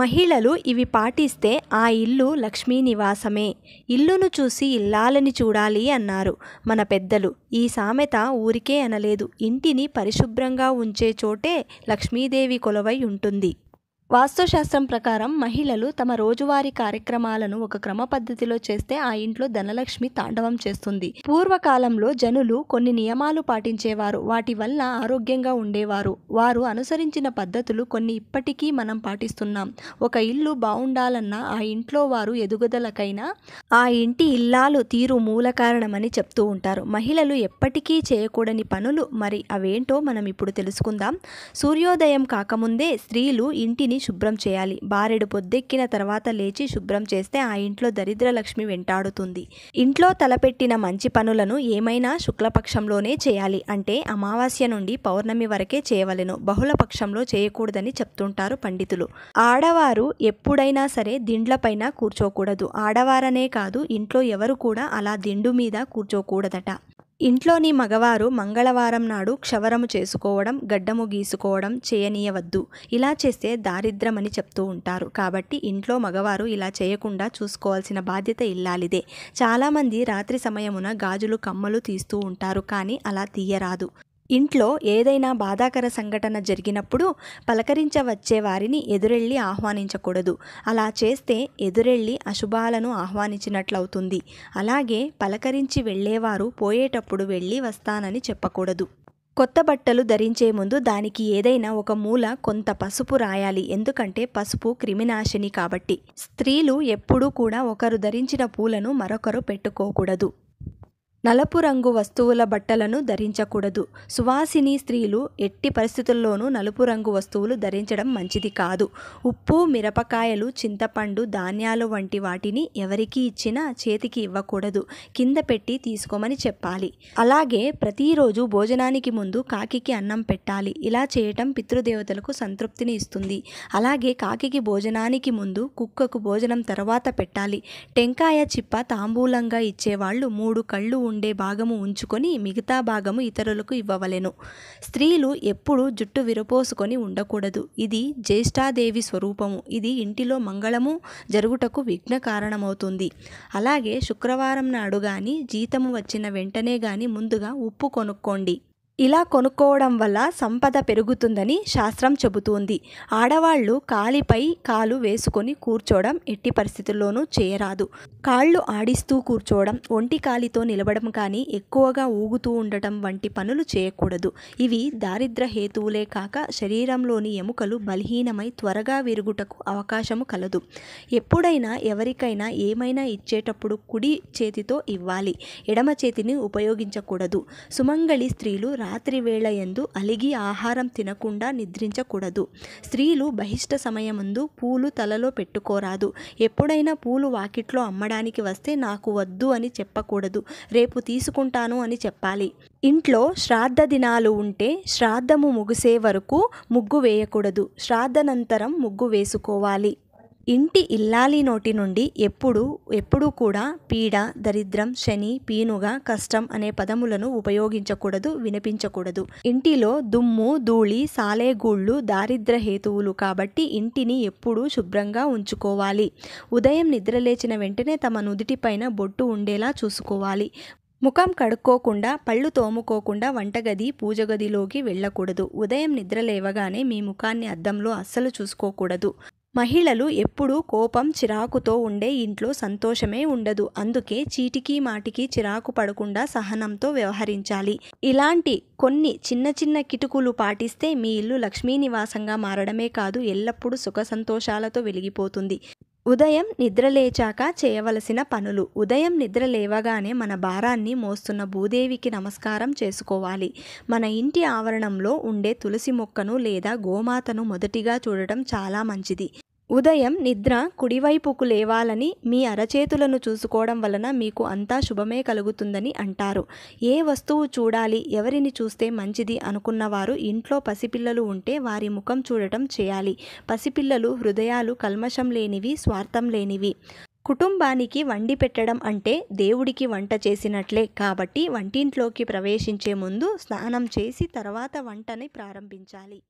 మహిళలు ఇవి పాటిస్తే ఆ ఇల్లు లక్ష్మీ నివాసమే ఇల్లును చూసి ఇల్లాలని చూడాలి అన్నారు మన పెద్దలు ఈ సామెత ఊరికే అనలేదు ఇంటిని పరిశుభ్రంగా ఉంచే చోటే లక్ష్మీదేవి కొలవై ఉంటుంది వాస్తుశాస్త్రం ప్రకారం మహిళలు తమ రోజువారీ కార్యక్రమాలను ఒక క్రమ పద్ధతిలో చేస్తే ఆ ఇంట్లో ధనలక్ష్మి తాండవం చేస్తుంది పూర్వకాలంలో జనులు కొన్ని నియమాలు పాటించేవారు వాటి వల్ల ఆరోగ్యంగా ఉండేవారు వారు అనుసరించిన పద్ధతులు కొన్ని ఇప్పటికీ మనం పాటిస్తున్నాం ఒక ఇల్లు బాగుండాలన్నా ఆ ఇంట్లో వారు ఎదుగుదలకైనా ఆ ఇంటి ఇల్లాలు తీరు మూల కారణమని చెప్తూ ఉంటారు మహిళలు ఎప్పటికీ చేయకూడని పనులు మరి అవేంటో మనం ఇప్పుడు తెలుసుకుందాం సూర్యోదయం కాకముందే స్త్రీలు ఇంటిని శుభ్రం చేయాలి బారెడు పొద్దెక్కిన తర్వాత లేచి శుభ్రం చేస్తే ఆ ఇంట్లో దరిద్రలక్ష్మి వెంటాడుతుంది ఇంట్లో తలపెట్టిన మంచి పనులను ఏమైనా శుక్లపక్షంలోనే చేయాలి అంటే అమావాస్య నుండి పౌర్ణమి వరకే చేయవలెను బహుళ పక్షంలో చేయకూడదని చెప్తుంటారు పండితులు ఆడవారు ఎప్పుడైనా సరే దిండ్లపైన కూర్చోకూడదు ఆడవారనే కాదు ఇంట్లో ఎవరు కూడా అలా దిండు మీద కూర్చోకూడదట ఇంట్లోని మగవారు మంగళవారం నాడు క్షవరము చేసుకోవడం గడ్డము గీసుకోవడం చేయనీయవద్దు ఇలా చేస్తే దారిద్రమని చెప్తూ ఉంటారు కాబట్టి ఇంట్లో మగవారు ఇలా చేయకుండా చూసుకోవాల్సిన బాధ్యత ఇల్లాలిదే చాలామంది రాత్రి సమయమున గాజులు కమ్మలు తీస్తూ ఉంటారు కానీ అలా తీయరాదు ఇంట్లో ఏదైనా బాధాకర సంఘటన జరిగినప్పుడు పలకరించవచ్చే వారిని ఎదురెళ్ళి ఆహ్వానించకూడదు అలా చేస్తే ఎదురెళ్ళి అశుభాలను ఆహ్వానించినట్లవుతుంది అలాగే పలకరించి వెళ్ళేవారు పోయేటప్పుడు వెళ్ళి వస్తానని చెప్పకూడదు కొత్త బట్టలు ధరించే ముందు దానికి ఏదైనా ఒక మూల కొంత పసుపు రాయాలి ఎందుకంటే పసుపు క్రిమినాశిని కాబట్టి స్త్రీలు ఎప్పుడూ కూడా ఒకరు ధరించిన పూలను మరొకరు పెట్టుకోకూడదు నలుపు రంగు వస్తువుల బట్టలను ధరించకూడదు సువాసిని స్త్రీలు ఎట్టి పరిస్థితుల్లోనూ నలుపు రంగు వస్తువులు ధరించడం మంచిది కాదు ఉప్పు మిరపకాయలు చింతపండు ధాన్యాలు వంటి వాటిని ఎవరికి ఇచ్చినా చేతికి ఇవ్వకూడదు కింద పెట్టి తీసుకోమని చెప్పాలి అలాగే ప్రతిరోజు భోజనానికి ముందు కాకికి అన్నం పెట్టాలి ఇలా చేయటం పితృదేవతలకు సంతృప్తిని ఇస్తుంది అలాగే కాకికి భోజనానికి ముందు కుక్కకు భోజనం తర్వాత పెట్టాలి టెంకాయ చిప్ప తాంబూలంగా ఇచ్చేవాళ్ళు మూడు కళ్ళు ఉండే భాగము ఉంచుకొని మిగతా భాగము ఇతరులకు ఇవ్వవలెను స్త్రీలు ఎప్పుడు జుట్టు విరపోసుకొని ఉండకూడదు ఇది జ్యేష్ఠాదేవి స్వరూపము ఇది ఇంటిలో మంగళము జరుగుటకు విఘ్న కారణమవుతుంది అలాగే శుక్రవారం నాడు కానీ జీతము వచ్చిన వెంటనే కానీ ముందుగా ఉప్పు కొనుక్కోండి ఇలా కొనుక్కోవడం వల్ల సంపద పెరుగుతుందని శాస్త్రం చెబుతోంది ఆడవాళ్ళు కాలిపై కాలు వేసుకొని కూర్చోవడం ఎట్టి పరిస్థితుల్లోనూ చేయరాదు కాళ్ళు ఆడిస్తూ కూర్చోవడం ఒంటి కాలితో నిలబడం కానీ ఎక్కువగా ఊగుతూ ఉండటం వంటి పనులు చేయకూడదు ఇవి దారిద్ర హేతువులే కాక శరీరంలోని ఎముకలు బలహీనమై త్వరగా విరుగుటకు అవకాశము కలదు ఎప్పుడైనా ఎవరికైనా ఏమైనా ఇచ్చేటప్పుడు కుడి చేతితో ఇవ్వాలి ఎడమ చేతిని ఉపయోగించకూడదు సుమంగళి స్త్రీలు రాత్రి వేళ ఎందు అలిగి ఆహారం తినకుండా నిద్రించకూడదు స్త్రీలు బహిష్ట సమయమందు పూలు తలలో పెట్టుకోరాదు ఎప్పుడైనా పూలు వాకిట్లో అమ్మడానికి వస్తే నాకు వద్దు అని చెప్పకూడదు రేపు తీసుకుంటాను అని చెప్పాలి ఇంట్లో శ్రాద్ధ దినాలు ఉంటే శ్రాద్ధము ముగిసే వరకు ముగ్గు వేయకూడదు శ్రాద్ధనంతరం ముగ్గు వేసుకోవాలి ఇంటి ఇల్లాలి నోటి నుండి ఎప్పుడు ఎప్పుడూ కూడా పీడ దరిద్రం శని పీనుగ కష్టం అనే పదములను ఉపయోగించకూడదు వినిపించకూడదు ఇంటిలో దుమ్ము ధూళి సాలెగూళ్ళు దారిద్ర హేతువులు కాబట్టి ఇంటిని ఎప్పుడూ శుభ్రంగా ఉంచుకోవాలి ఉదయం నిద్రలేచిన వెంటనే తమ నుదుటిపైన బొట్టు ఉండేలా చూసుకోవాలి ముఖం కడుక్కోకుండా పళ్ళు తోముకోకుండా వంటగది పూజగదిలోకి వెళ్ళకూడదు ఉదయం నిద్రలేవగానే మీ ముఖాన్ని అద్దంలో అస్సలు చూసుకోకూడదు మహిళలు ఎప్పుడూ కోపం చిరాకుతో ఉండే ఇంట్లో సంతోషమే ఉండదు అందుకే చీటికి మాటికి చిరాకు పడకుండా సహనంతో వ్యవహరించాలి ఇలాంటి కొన్ని చిన్న చిన్న కిటుకులు పాటిస్తే మీ ఇల్లు లక్ష్మీ నివాసంగా మారడమే కాదు ఎల్లప్పుడూ సుఖ సంతోషాలతో వెలిగిపోతుంది ఉదయం నిద్రలేచాక చేయవలసిన పనులు ఉదయం నిద్ర లేవగానే మన భారాన్ని మోస్తున్న భూదేవికి నమస్కారం చేసుకోవాలి మన ఇంటి ఆవరణంలో ఉండే తులసి మొక్కను లేదా గోమాతను మొదటిగా చూడటం చాలా మంచిది ఉదయం నిద్ర కుడివైపుకు లేవాలని మీ అరచేతులను చూసుకోవడం వలన మీకు అంతా శుభమే కలుగుతుందని అంటారు ఏ వస్తువు చూడాలి ఎవరిని చూస్తే మంచిది అనుకున్నవారు ఇంట్లో పసిపిల్లలు ఉంటే వారి ముఖం చూడటం చేయాలి పసిపిల్లలు హృదయాలు కల్మషం లేనివి స్వార్థం లేనివి కుటుంబానికి వండి పెట్టడం అంటే దేవుడికి వంట చేసినట్లే కాబట్టి వంటింట్లోకి ప్రవేశించే ముందు స్నానం చేసి తర్వాత వంటని ప్రారంభించాలి